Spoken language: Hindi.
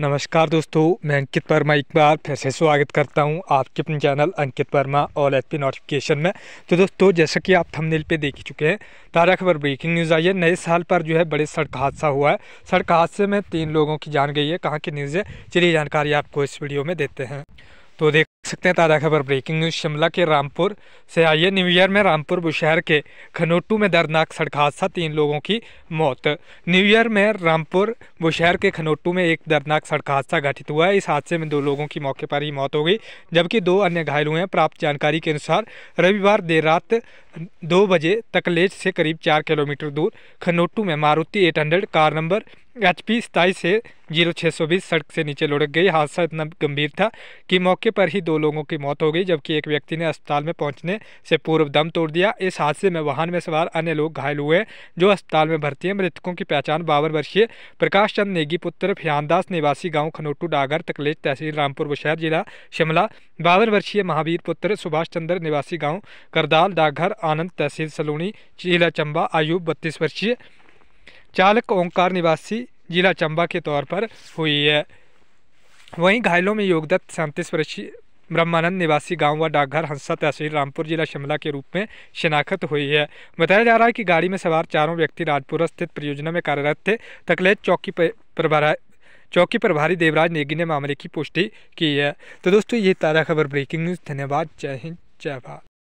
नमस्कार दोस्तों मैं अंकित वर्मा एक बार फिर से स्वागत करता हूं आपके अपने channel Ankit Verma all H P notification में तो दोस्तों जैसा कि आप थंबनेल पे देख ही चुके हैं ताज़ा खबर ब्रेकिंग न्यूज़ आई है नए साल पर जो है बड़े सड़क हादसा हुआ है सड़क हादसे में तीन लोगों की जान गई है कहाँ की न्यूज़ है चलिए जानकारी आपको इस वीडियो में देते हैं तो देख सकते हैं ताज़ा खबर ब्रेकिंग न्यूज़ शिमला के रामपुर से आइए न्यू ईयर में रामपुर बुशहर के खनोटू में दर्दनाक सड़क हादसा तीन लोगों की मौत न्यू ईयर में रामपुर बुशहर के खनोटू में एक दर्दनाक सड़क हादसा घटित हुआ है इस हादसे में दो लोगों की मौके पर ही मौत हो गई जबकि दो अन्य घायल हुए हैं प्राप्त जानकारी के अनुसार रविवार देर रात दो बजे तकलेज से करीब चार किलोमीटर दूर खनोटू में Maruti eight car number H P सताईस से जीरो छः सौ बीस सड़क से नीचे लुढ़क गई हादसा इतना गंभीर था कि मौके पर ही दो लोगों की मौत हो गई जबकि एक व्यक्ति ने अस्पताल में पहुंचने से पूर्व दम तोड़ दिया इस हादसे में वाहन में सवार अन्य लोग घायल हुए जो अस्पताल में भर्ती हैं मृतकों की पहचान बावन वर्षीय प्रकाश चंद नेगी पुत्र फ्यानदास निवासी गाँव खनोटू डागर तकलेज तहसील रामपुर बुशहर जिला शिमला बावन वर्षीय महावीर पुत्र सुभाष चंद्र निवासी गाँव करदाल डाकघर आनंद तहसील सलोनी जिला चंबा आयुब बत्तीस वर्षीय चालक ओंकार निवासी जिला चंबा के तौर पर हुई है वहीं घायलों में योगदत्त सैंतीस वर्षीय ब्रह्मानंद निवासी गांव व डाकघर हंसा तहसील रामपुर जिला शिमला के रूप में शिनाख्त हुई है बताया जा रहा है कि गाड़ी में सवार चारों व्यक्ति राजपुरा स्थित परियोजना में कार्यरत थे तकले चौकी पर चौकी प्रभारी देवराज नेगी ने मामले की पुष्टि की है तो दोस्तों ये ताज़ा खबर ब्रेकिंग न्यूज़ धन्यवाद जय हिंद जय भारत